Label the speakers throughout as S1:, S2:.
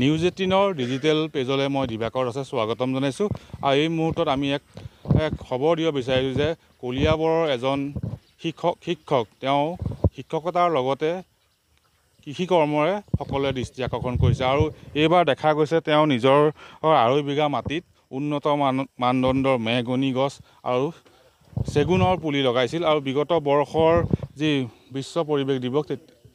S1: news এইটিনৰ digital পেজলৈ মই দিবাকৰ আছে স্বাগতম জনাইছোঁ আৰু এই মুহূৰ্তত আমি এক এক খবৰ দিব বিচাৰিছোঁ যে কলিয়াবৰৰ এজন শিক্ষক শিক্ষক তেওঁ শিক্ষকতাৰ লগতে কৃষি কৰ্মৰে সকলোৱে দৃষ্টি আকৰ্ষণ কৰিছে আৰু এইবাৰ দেখা গৈছে তেওঁ নিজৰ আঢ়ৈ বিঘা মাটিত উন্নত মান মানদণ্ডৰ মেহগনি গছ আৰু চেগুনৰ পুলি লগাইছিল আৰু বিগত বৰ্ষৰ যি বিশ্ব পৰিৱেশ দিৱস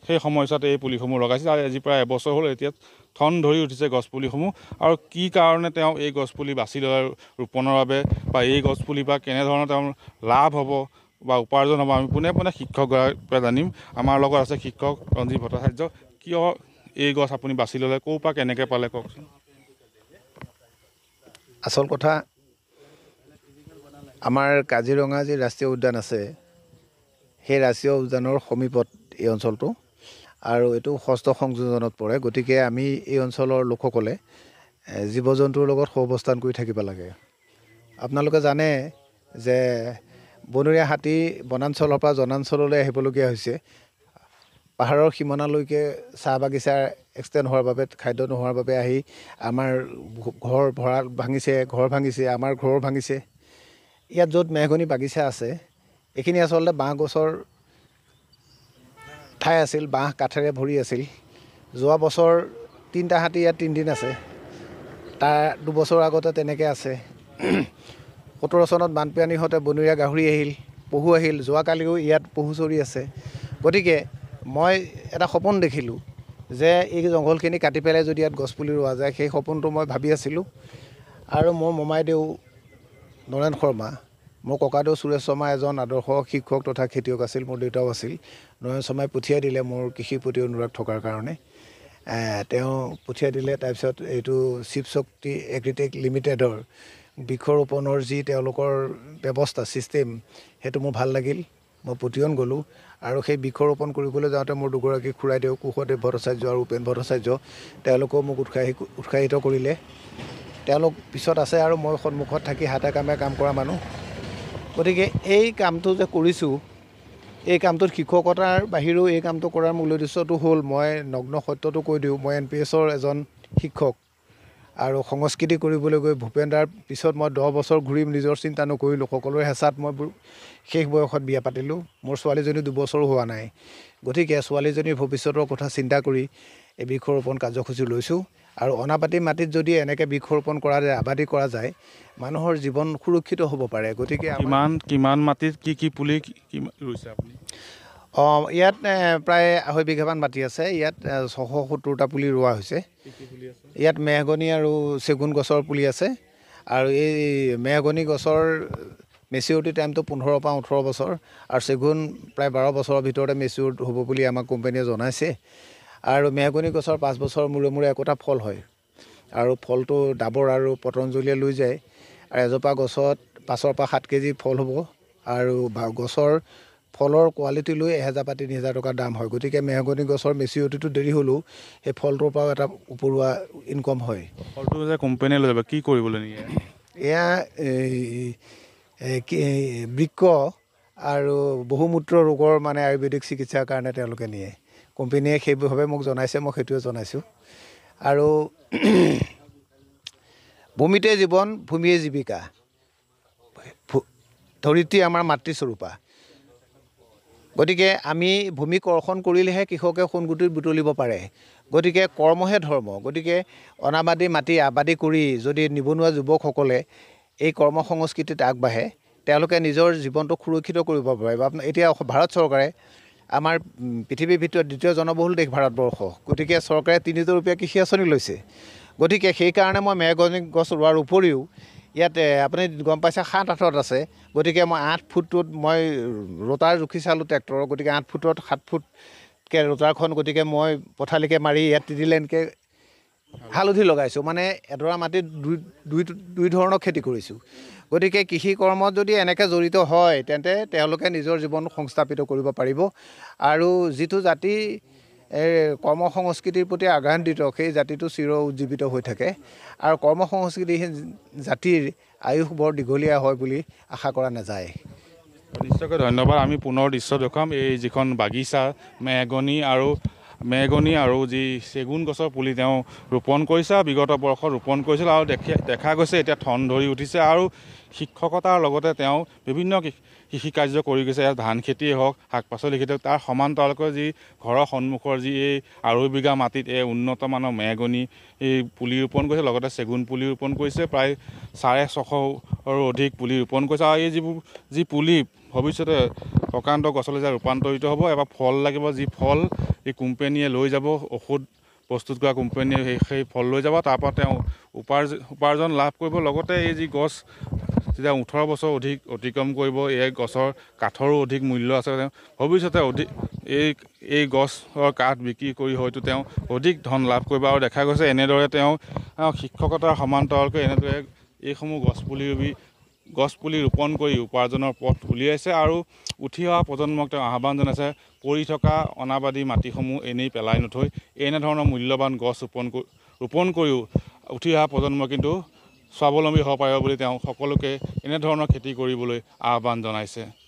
S1: সেই সময়ছোৱাতে এই পুলিসমূহ লগাইছিল আৰু আজিৰ পৰা এবছৰ হ'ল এতিয়া ঠন ধৰি উঠিছে গছপুলিসমূহ আৰু কি কাৰণে তেওঁ এই গছপুলি বাছি লয় ৰোপণৰ বাবে বা এই গছপুলিৰ পৰা কেনেধৰণৰ তেওঁ লাভ হ'ব বা উপাৰ্জন হ'ব আমি পোনে পোনে শিক্ষকগৰাকীৰ পৰা জানিম আমাৰ লগত আছে শিক্ষক ৰঞ্জিত ভট্টাচাৰ্য কিয় এই গছ আপুনি বাছি ল'লে ক'ৰ পৰা কেনেকৈ পালে কওকচোন
S2: আচল কথা আমাৰ কাজিৰঙা যি ৰাষ্ট্ৰীয় উদ্যান আছে সেই ৰাষ্ট্ৰীয় উদ্যানৰ সমীপত এই অঞ্চলটো আৰু এইটো হস্ত সংযোজনত পৰে গতিকে আমি এই অঞ্চলৰ লোকসকলে জীৱ জন্তুৰ লগত অৱস্থান কৰি থাকিব লাগে আপোনালোকে জানে যে বনৰীয়া হাতী বনাঞ্চলৰ পৰা জনাঞ্চললৈ আহিবলগীয়া হৈছে পাহাৰৰ সীমনালৈকে চাহ বাগিচাৰ এক্সটেণ্ড হোৱাৰ বাবে খাদ্য নোহোৱাৰ বাবে আহি আমাৰ ঘৰ ভঁৰাল ভাঙিছে ঘৰ ভাঙিছে আমাৰ ঘৰ ভাঙিছে ইয়াত য'ত মেহগনি বাগিচা আছে এইখিনি আচলতে বাঁহ গছৰ ঠাই আছিল বাঁহ কাঠেৰে ভৰি আছিল যোৱা বছৰ তিনিটা হাতী ইয়াত তিনিদিন আছে তাৰ দুবছৰ আগতে তেনেকৈ আছে সোতৰ চনত বানপানী হওঁতে বনৰীয়া গাহৰি আহিল পহু আহিল যোৱাকালিও ইয়াত পহু চৰি আছে গতিকে মই এটা সপোন দেখিলোঁ যে এই জংঘলখিনি কাটি পেলাই যদি ইয়াত গছপুলি ৰোৱা যায় সেই সপোনটো মই ভাবি আছিলোঁ আৰু মোৰ মমাইদেউ নৰেণ শৰ্মা মোৰ ককাইদেউ সুৰেশ শৰ্মা এজন আদৰ্শ শিক্ষক তথা খেতিয়ক আছিল মোৰ দেউতাও আছিল নৰেন শৰ্মাই পঠিয়াই দিলে মোৰ কৃষিৰ প্ৰতি অনুৰাগ থকাৰ কাৰণে তেওঁ পঠিয়াই দিলে তাৰপিছত এইটো শিৱশক্তি এগ্ৰিটেক লিমিটেডৰ বৃক্ষৰোপণৰ যি তেওঁলোকৰ ব্যৱস্থা ছিষ্টেম সেইটো মোৰ ভাল লাগিল মই পতিয়ন গ'লোঁ আৰু সেই বৃক্ষৰোপণ কৰিবলৈ যাওঁতে মোৰ দুগৰাকী খুৰাইদেউ কুশদেৱ ভট্টাচাৰ্য আৰু উপেন ভট্টাচাৰ্য তেওঁলোকেও মোক উৎসাহী উৎসাহিত কৰিলে তেওঁলোক পিছত আছে আৰু মই সন্মুখত থাকি হাতে কামে কাম কৰা মানুহ গতিকে এই কামটো যে কৰিছোঁ এই কামটোত শিক্ষকতাৰ বাহিৰেও এই কামটো কৰাৰ মূল উদ্দেশ্যটো হ'ল মই নগ্ন সত্যটো কৈ দিওঁ মই এন পি এছৰ এজন শিক্ষক আৰু সংস্কৃতি কৰিবলৈ গৈ ভূপেন দাৰ পিছত মই দহ বছৰ ঘূৰিম নিজৰ চিন্তা নকৰিলোঁ সকলোৰে হেঁচাত মই শেষ বয়সত বিয়া পাতিলোঁ মোৰ ছোৱালীজনী দুবছৰো হোৱা নাই গতিকে ছোৱালীজনীৰ ভৱিষ্যতৰ কথা চিন্তা কৰি এই বৃক্ষৰোপণ কাৰ্যসূচী লৈছোঁ আৰু অনাপাতি মাটিত যদি এনেকৈ বৃক্ষৰোপণ কৰা যায় আবাদি কৰা যায় মানুহৰ জীৱন সুৰক্ষিত হ'ব পাৰে গতিকে কিমান
S1: কিমান মাটিত কি কি পুলি ৰুইছে
S2: অঁ ইয়াত প্ৰায় আঢ়ৈ বিঘামান মাটি আছে ইয়াত ছশ সত্তৰটা পুলি ৰোৱা হৈছে ইয়াত মেহগনি আৰু চেগুন গছৰ পুলি আছে আৰু এই মেহগনি গছৰ মেচিউৰিটি টাইমটো পোন্ধৰৰ পৰা ওঠৰ বছৰ আৰু চেগুন প্ৰায় বাৰ বছৰৰ ভিতৰতে মেচিউৰ হ'ব বুলি আমাক কোম্পানীয়ে জনাইছে আৰু মেহগনি গছৰ পাঁচ বছৰ মূৰে মূৰে একোটা ফল হয় আৰু ফলটো ডাবৰ আৰু পতঞ্জলীয়ে লৈ যায় আৰু এজোপা গছত পাঁচৰ পৰা সাত কেজি ফল হ'ব আৰু গছৰ ফলৰ কোৱালিটি লৈ এহেজাৰ পৰা তিনি হেজাৰ টকাৰ দাম হয় গতিকে মেহগনি গছৰ মেচিউৰিটিটো দেৰি হ'লেও সেই ফলটোৰ পৰাও এটা উপৰুৱা ইনকম হয়
S1: ফলটো যে কোম্পেনীয়ে লৈ যাব কি কৰিবলৈ নিয়ে এয়া
S2: বৃক্ষ আৰু বহুমূত্ৰ ৰোগৰ মানে আয়ুৰ্বেদিক চিকিৎসাৰ কাৰণে তেওঁলোকে নিয়ে কোম্পানীয়ে সেইভাৱে মোক জনাইছে মই সেইটোৱে জনাইছোঁ আৰু ভূমিতে জীৱন ভূমিয়ে জীৱিকা ধৰিত্ৰী আমাৰ মাতৃস্বৰূপা গতিকে আমি ভূমি কৰ্ষণ কৰিলেহে কৃষকে সোণগুটিত বুটলিব পাৰে গতিকে কৰ্মহে ধৰ্ম গতিকে অনাবাদী মাটি আবাদী কৰি যদি নিবনুৱা যুৱকসকলে এই কৰ্ম সংস্কৃতিত আগবাঢ়ে তেওঁলোকে নিজৰ জীৱনটো সুৰক্ষিত কৰিব পাৰে বা এতিয়া ভাৰত চৰকাৰে আমাৰ পৃথিৱীৰ ভিতৰত দ্বিতীয় জনবহুল দেশ ভাৰতবৰ্ষ গতিকে চৰকাৰে তিনি হাজাৰ ৰুপীয়া কৃষি আঁচনি লৈছে গতিকে সেইকাৰণে মই মেগনি গছ ৰোৱাৰ উপৰিও ইয়াত আপুনি গম পাইছে সাত আঠত আছে গতিকে মই আঠ ফুটটোত মই ৰোটাৰ জুখি চালোঁ ট্ৰেক্টৰৰ গতিকে আঠ ফুটত সাত ফুটকৈ ৰোটাৰখন গতিকে মই পথালিকে মাৰি ইয়াত তিনি লাইনকৈ হালধি লগাইছোঁ মানে এডৰা মাটিত দুই দুই দুই ধৰণৰ খেতি কৰিছোঁ গতিকে কৃষি কৃষিকৰ্মত যদি এনেকৈ জড়িত হয় তেন্তে তেওঁলোকে নিজৰ জীৱন সংস্থাপিত কৰিব পাৰিব আৰু যিটো জাতি কৰ্ম সংস্কৃতিৰ প্ৰতি আগ্ৰান্বিত সেই জাতিটো চিৰ উজ্জীৱিত হৈ থাকে আৰু কৰ্ম সংস্কৃতি সেই জাতিৰ আয়ুস বৰ দীঘলীয়া হয় বুলি আশা কৰা নাযায়
S1: নিশ্চয়কৈ ধন্যবাদ আমি পুনৰ দৃশ্য দেখুৱাম এই যিখন বাগিচা মেগনি আৰু মেগনি আৰু যি চেগুন গছৰ পুলি তেওঁ ৰোপণ কৰিছে বিগত বৰ্ষত ৰোপণ কৰিছিল আৰু দেখি দেখা গৈছে এতিয়া ঠন ধৰি উঠিছে আৰু শিক্ষকতাৰ লগতে তেওঁ বিভিন্ন কৃষি কাৰ্য কৰি গৈছে ইয়াত ধান খেতিয়ে হওক শাক পাচলি খেতি হওক তাৰ সমান্তৰালকৈ যি ঘৰৰ সন্মুখৰ যি এই আঢ়ৈ বিঘা মাটিত এই উন্নতমানৰ মেগনি এই পুলি ৰোপণ কৰিছে লগতে চেগুন পুলি ৰোপণ কৰিছে প্ৰায় চাৰে ছশৰো অধিক পুলি ৰোপণ কৰিছে আৰু এই যিবোৰ যি পুলি ভৱিষ্যতে আক্ৰান্ত গছলৈ যায় ৰূপান্তৰিত হ'ব এবাৰ ফল লাগিব যি ফল এই কোম্পেনীয়ে লৈ যাব ঔষধ প্ৰস্তুত কৰা কোম্পেনীয়ে সেই সেই ফল লৈ যাব তাৰপৰা তেওঁ উপাৰ্জন উপাৰ্জন লাভ কৰিব লগতে এই যি গছ যেতিয়া ওঠৰ বছৰ অধিক অতিক্ৰম কৰিব এই গছৰ কাঠৰো অধিক মূল্য আছে তেওঁ ভৱিষ্যতে অধিক এই এই গছৰ কাঠ বিক্ৰী কৰি হয়তো তেওঁ অধিক ধন লাভ কৰিব আৰু দেখা গৈছে এনেদৰে তেওঁ শিক্ষকতাৰ সমান্তৰালকৈ এনেদৰে এইসমূহ গছপুলি ৰুবি গছপুলি ৰোপণ কৰি উপাৰ্জনৰ পথ উলিয়াইছে আৰু উঠি অহা প্ৰজন্মক তেওঁ আহ্বান জনাইছে পৰি থকা অনাবাদী মাটিসমূহ এনেই পেলাই নথৈ এনেধৰণৰ মূল্যৱান গছ ৰোপণ ৰোপণ কৰিও উঠি অহা প্ৰজন্ম কিন্তু স্বাৱলম্বী হ'ব পাৰিব বুলি তেওঁ সকলোকে এনেধৰণৰ খেতি কৰিবলৈ আহ্বান জনাইছে